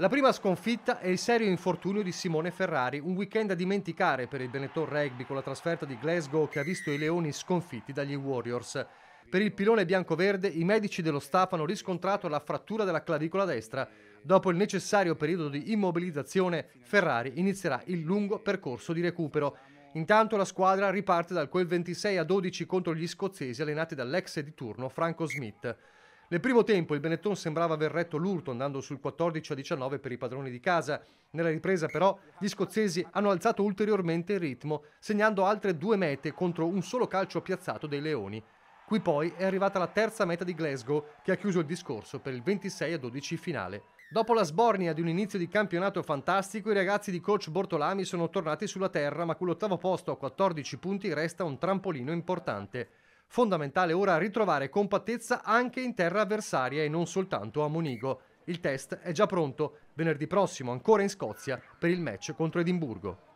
La prima sconfitta è il serio infortunio di Simone Ferrari, un weekend da dimenticare per il Benetton Rugby con la trasferta di Glasgow che ha visto i Leoni sconfitti dagli Warriors. Per il pilone bianco-verde i medici dello staff hanno riscontrato la frattura della clavicola destra. Dopo il necessario periodo di immobilizzazione, Ferrari inizierà il lungo percorso di recupero. Intanto la squadra riparte dal quel 26 a 12 contro gli scozzesi allenati dall'ex di turno Franco Smith. Nel primo tempo il Benetton sembrava aver retto l'urto andando sul 14 a 19 per i padroni di casa. Nella ripresa però gli scozzesi hanno alzato ulteriormente il ritmo, segnando altre due mete contro un solo calcio piazzato dei Leoni. Qui poi è arrivata la terza meta di Glasgow che ha chiuso il discorso per il 26 a 12 finale. Dopo la sbornia di un inizio di campionato fantastico, i ragazzi di coach Bortolami sono tornati sulla terra, ma con l'ottavo posto a 14 punti resta un trampolino importante. Fondamentale ora ritrovare compattezza anche in terra avversaria e non soltanto a Monigo. Il test è già pronto, venerdì prossimo ancora in Scozia per il match contro Edimburgo.